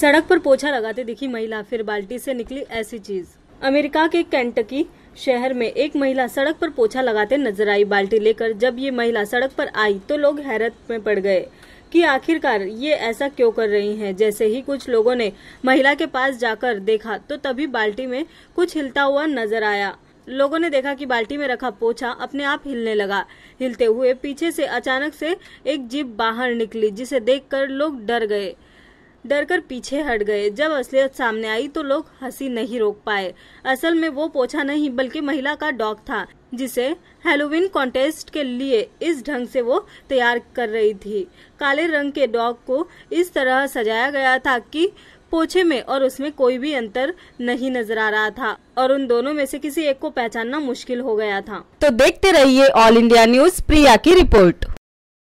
सड़क पर पोछा लगाते दिखी महिला फिर बाल्टी से निकली ऐसी चीज अमेरिका के कैंटकी शहर में एक महिला सड़क पर पोछा लगाते नजर आई बाल्टी लेकर जब ये महिला सड़क पर आई तो लोग हैरत में पड़ गए कि आखिरकार ये ऐसा क्यों कर रही हैं जैसे ही कुछ लोगों ने महिला के पास जाकर देखा तो तभी बाल्टी में कुछ हिलता हुआ नजर आया लोगों ने देखा कि बाल्टी में रखा पोछा अपने आप हिलने लगा हिलते हुए पीछे से अचानक से एक जीप बाहर निकली जिसे देखकर लोग डर गए डरकर पीछे हट गए जब असलियत सामने आई तो लोग हंसी नहीं रोक पाए असल में वो पोछा नहीं बल्कि महिला का डॉग था जिसे हेलोविन कॉन्टेस्ट के लिए इस ढंग से वो तैयार कर रही थी काले रंग के डॉग को इस तरह सजाया गया था कि पोछे में और उसमें कोई भी अंतर नहीं नजर आ रहा था और उन दोनों में से किसी एक को पहचानना मुश्किल हो गया था तो देखते रहिए ऑल इंडिया न्यूज प्रिया की रिपोर्ट